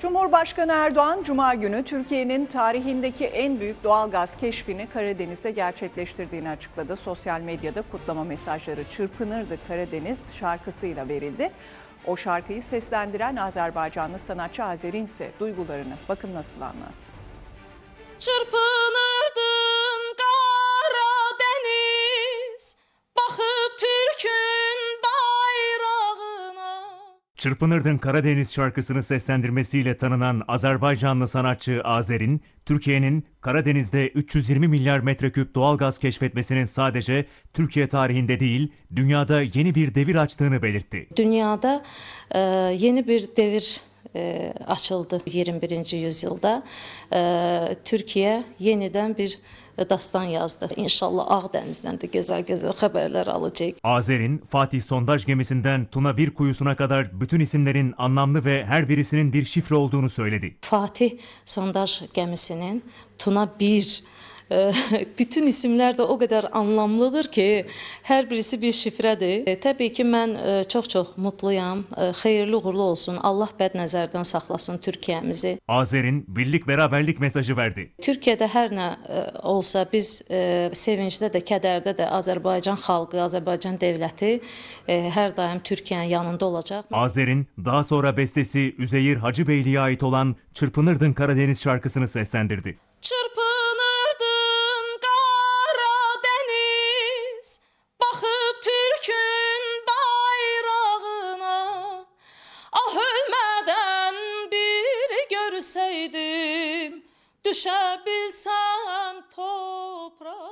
Cumhurbaşkanı Erdoğan Cuma günü Türkiye'nin tarihindeki en büyük doğalgaz keşfini Karadeniz'de gerçekleştirdiğini açıkladı. Sosyal medyada kutlama mesajları çırpınırdı Karadeniz şarkısıyla verildi. O şarkıyı seslendiren Azerbaycanlı sanatçı Azerin ise duygularını bakın nasıl anlattı. Çırpınır. Çırpınırdın Karadeniz şarkısını seslendirmesiyle tanınan Azerbaycanlı sanatçı Azer'in, Türkiye'nin Karadeniz'de 320 milyar metreküp doğal gaz keşfetmesinin sadece Türkiye tarihinde değil, dünyada yeni bir devir açtığını belirtti. Dünyada e, yeni bir devir e, açıldı 21. yüzyılda. E, Türkiye yeniden bir dastan yazdı. İnşallah Ağdənizdən de güzel güzel haberler alacak. Azer'in Fatih sondaj gemisinden Tuna bir kuyusuna kadar bütün isimlerin anlamlı ve her birisinin bir şifre olduğunu söyledi. Fatih sondaj gemisinin Tuna 1 bütün isimlər də o qədər anlamlıdır ki, hər birisi bir şifrədir. E, təbii ki, mən çox-çox e, mutluyam. E, xeyirli uğurlu olsun. Allah bəd nəzərdən saxlasın Türkiyəmizi. Azərin birlik bərabərlik mesajı verdi. Türkiyədə hər nə olsa biz sevincdə də, kədərdə də Azərbaycan xalqı, Azərbaycan dövləti hər daim Türkiyənin yanında olacaq. Azərin daha sonra bestesi Üzeyir Hacıbeyliyə aid olan Çırpınırdın Karadeniz şarkısını seslendirdi. Çırp görseydim düşebilsem toprağa